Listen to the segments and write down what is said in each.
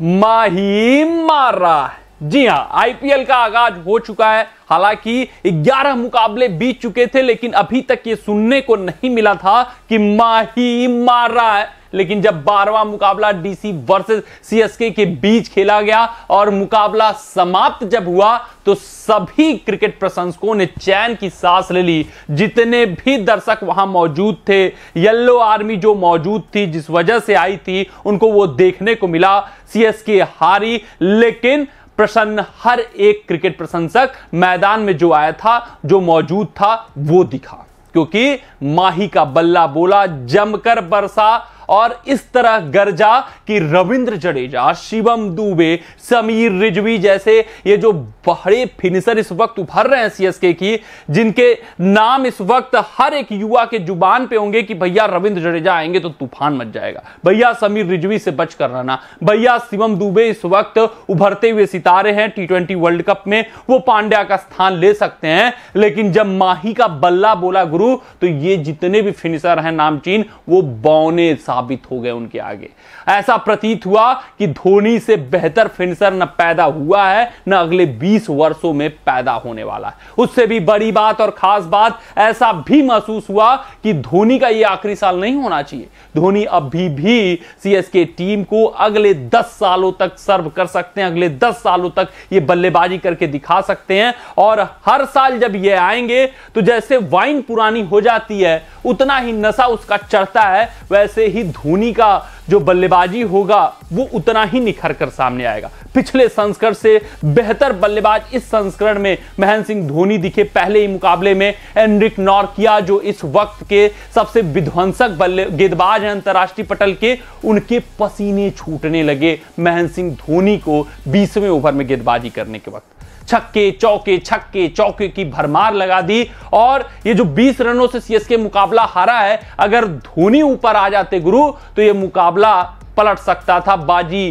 माही मारा जी हां आईपीएल का आगाज हो चुका है हालांकि 11 मुकाबले बीत चुके थे लेकिन अभी तक ये सुनने को नहीं मिला था कि माही रहा है लेकिन जब बारवा मुकाबला डीसी वर्सेस सीएसके के बीच खेला गया और मुकाबला समाप्त जब हुआ तो सभी क्रिकेट प्रशंसकों ने चैन की सांस ले ली जितने भी दर्शक वहां मौजूद थे येलो आर्मी जो मौजूद थी जिस वजह से आई थी उनको वो देखने को मिला सीएसके हारी लेकिन प्रसन्न हर एक क्रिकेट प्रशंसक मैदान में जो आया था जो मौजूद था वो दिखा क्योंकि माही का बल्ला बोला जमकर बरसा और इस तरह गर्जा कि रविंद्र जडेजा शिवम दुबे समीर रिजवी जैसे ये जो बड़े फिनिशर इस वक्त उभर रहे हैं सीएसके की जिनके नाम इस वक्त हर एक युवा के जुबान पे होंगे कि भैया रविंद्र जडेजा आएंगे तो तूफान मच जाएगा भैया समीर रिजवी से बच कर रहना भैया शिवम दुबे इस वक्त उभरते हुए सितारे हैं टी ट्वेंटी वर्ल्ड कप में वो पांड्या का स्थान ले सकते हैं लेकिन जब माही का बल्ला बोला गुरु तो ये जितने भी फिनिशर हैं नामचीन वो बौने साथ साबित हो गए उनके आगे ऐसा प्रतीत हुआ कि धोनी से बेहतर फिनिशर न पैदा हुआ है न अगले 20 वर्षों में पैदा होने वाला है उससे भी बड़ी बात और खास बात ऐसा भी महसूस हुआ कि धोनी का यह आखिरी साल नहीं होना चाहिए धोनी अभी भी सीएसके टीम को अगले दस सालों तक सर्व कर सकते हैं अगले दस सालों तक ये बल्लेबाजी करके दिखा सकते हैं और हर साल जब ये आएंगे तो जैसे वाइन पुरानी हो जाती है उतना ही नशा उसका चढ़ता है वैसे ही धोनी का जो बल्लेबाजी होगा वो उतना ही निखर कर सामने आएगा पिछले संस्करण से बेहतर बल्लेबाज इस संस्करण में महेंद्र सिंह धोनी दिखे पहले ही मुकाबले में एनरिक नॉर्किया जो इस वक्त के सबसे विध्वंसक बल्ले गेंदबाज हैं अंतर्राष्ट्रीय पटल के उनके पसीने छूटने लगे महेंद्र सिंह धोनी को बीसवें ओवर में गेंदबाजी करने के वक्त छक्के चौके छक्के चौके की भरमार लगा दी और ये जो 20 रनों से सीएसके मुकाबला हारा है अगर धोनी ऊपर आ जाते गुरु तो ये मुकाबला पलट सकता था बाजी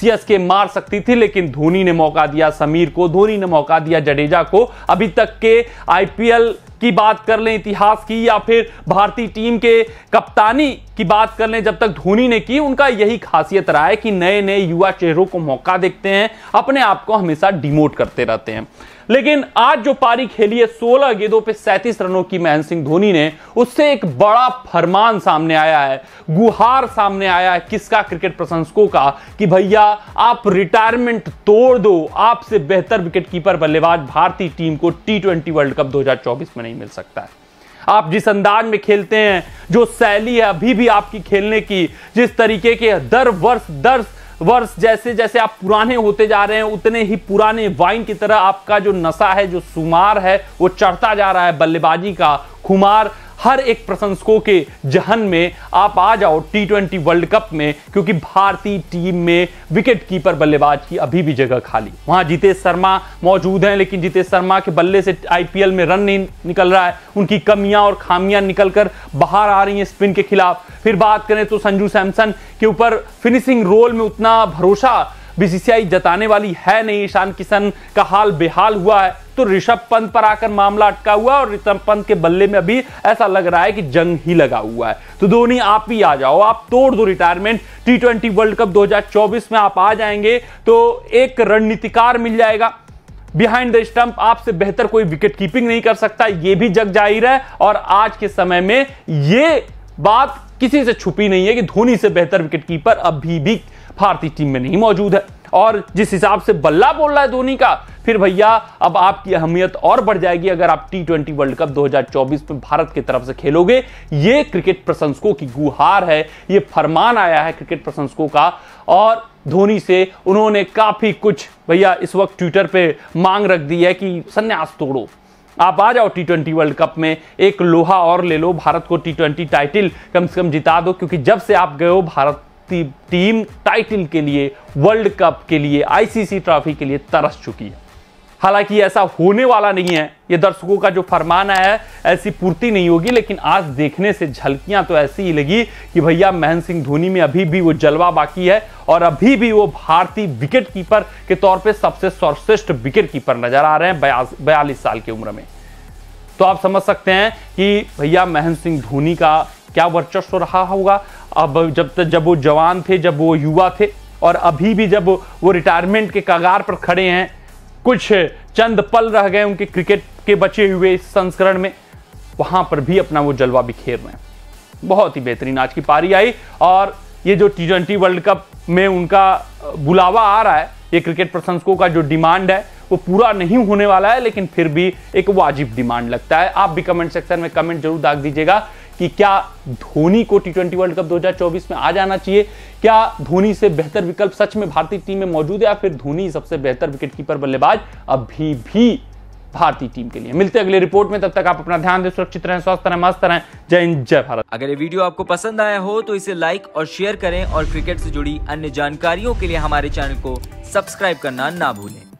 सीएसके मार सकती थी लेकिन धोनी ने मौका दिया समीर को धोनी ने मौका दिया जडेजा को अभी तक के आईपीएल की बात कर लें इतिहास की या फिर भारतीय टीम के कप्तानी की बात कर लें जब तक धोनी ने की उनका यही खासियत रहा है कि नए नए युवा चेहरों को मौका देखते हैं अपने आप को हमेशा डिमोट करते रहते हैं लेकिन आज जो पारी खेली है सोलह गेंदों पे सैंतीस रनों की महेंद्र सिंह धोनी ने उससे एक बड़ा फरमान सामने आया है गुहार सामने आया है किसका क्रिकेट प्रशंसकों का कि भाई भैया आप रिटायरमेंट तोड़ दो आपसे बेहतर कीपर बल्लेबाज भारतीय टीम को टी ट्वेंटी वर्ल्ड कप 2024 में नहीं मिल सकता है आप जिस अंदाज में खेलते हैं जो शैली है अभी भी आपकी खेलने की जिस तरीके के दर वर्ष दर वर्ष जैसे जैसे आप पुराने होते जा रहे हैं उतने ही पुराने वाइन की तरह आपका जो नशा है जो सुमार है वो चढ़ता जा रहा है बल्लेबाजी का खुमार हर एक प्रशंसकों के जहन में आप आ जाओ टी ट्वेंटी वर्ल्ड कप में क्योंकि भारतीय टीम में विकेट कीपर बल्लेबाज की अभी भी जगह खाली वहां जितेश शर्मा मौजूद हैं लेकिन जितेश शर्मा के बल्ले से आईपीएल में रन नहीं निकल रहा है उनकी कमियां और खामियां निकलकर बाहर आ रही हैं स्पिन के खिलाफ फिर बात करें तो संजू सैमसन के ऊपर फिनिशिंग रोल में उतना भरोसा बीसीसीआई जताने वाली है नहीं ईशान किशन का हाल बेहाल हुआ है तो ऋषभ पंत पर आकर मामला अटका हुआ और ऋषभ पंत के बल्ले में अभी ऐसा लग रहा है कि जंग ही लगा हुआ है तो धोनी आप ही आ जाओ आप तोड़ दो retirement T twenty world cup 2024 में आप आ जाएंगे तो एक रणनीतिकार मिल जाएगा बिहाइंड द स्टंप आपसे बेहतर कोई विकेट कीपिंग नहीं कर सकता ये भी जग जाहिर है और आज के समय में ये बात किसी से छुपी नहीं है कि धोनी से बेहतर विकेट कीपर अभी भी भारतीय टीम में नहीं मौजूद है और जिस हिसाब से बल्ला बोल रहा है धोनी का फिर भैया अब आपकी अहमियत और बढ़ जाएगी अगर आप टी ट्वेंटी वर्ल्ड कप 2024 में भारत की तरफ से खेलोगे ये क्रिकेट प्रशंसकों की गुहार है ये फरमान आया है क्रिकेट प्रशंसकों का और धोनी से उन्होंने काफी कुछ भैया इस वक्त ट्विटर पे मांग रख दी है कि संन्यास तोड़ो आप आ जाओ टी ट्वेंटी वर्ल्ड कप में एक लोहा और ले लो भारत को टी ट्वेंटी टाइटल कम से कम जिता दो क्योंकि जब से आप गए हो भारत टीम टाइटल के लिए वर्ल्ड कप के लिए आईसीसी ट्रॉफी के लिए तरस चुकी है हालांकि ऐसा होने वाला नहीं है ये दर्शकों का जो फरमान है ऐसी पूर्ति नहीं होगी लेकिन आज देखने से झलकियां तो ऐसी ही लगी कि भैया महेंद्र सिंह धोनी में अभी भी वो जलवा बाकी है और अभी भी वो भारतीय विकेट कीपर के तौर पे सबसे सर्वश्रेष्ठ विकेट कीपर नजर आ रहे हैं बयालीस साल की उम्र में तो आप समझ सकते हैं कि भैया महेंद्र सिंह धोनी का क्या वर्चस्व रहा होगा अब जब जब वो जवान थे जब वो युवा थे और अभी भी जब वो रिटायरमेंट के कगार पर खड़े हैं कुछ चंद पल रह गए उनके क्रिकेट के बचे हुए संस्करण में वहां पर भी अपना वो जलवा बिखेर रहे हैं बहुत ही बेहतरीन आज की पारी आई और ये जो टी ट्वेंटी वर्ल्ड कप में उनका बुलावा आ रहा है ये क्रिकेट प्रशंसकों का जो डिमांड है वो पूरा नहीं होने वाला है लेकिन फिर भी एक वाजिब डिमांड लगता है आप भी कमेंट सेक्शन में कमेंट जरूर दाग दीजिएगा कि क्या धोनी को टी ट्वेंटी वर्ल्ड कप 2024 में आ जाना चाहिए क्या धोनी से बेहतर विकल्प सच में भारतीय टीम में मौजूद है या फिर धोनी सबसे बेहतर विकेटकीपर बल्लेबाज अभी भी भारतीय टीम के लिए मिलते अगले रिपोर्ट में तब तक आप अपना ध्यान दें सुरक्षित रहें स्वस्थ रहें मस्त रहें जय हिंद जय भारत अगर ये वीडियो आपको पसंद आया हो तो इसे लाइक और शेयर करें और क्रिकेट से जुड़ी अन्य जानकारियों के लिए हमारे चैनल को सब्सक्राइब करना ना भूलें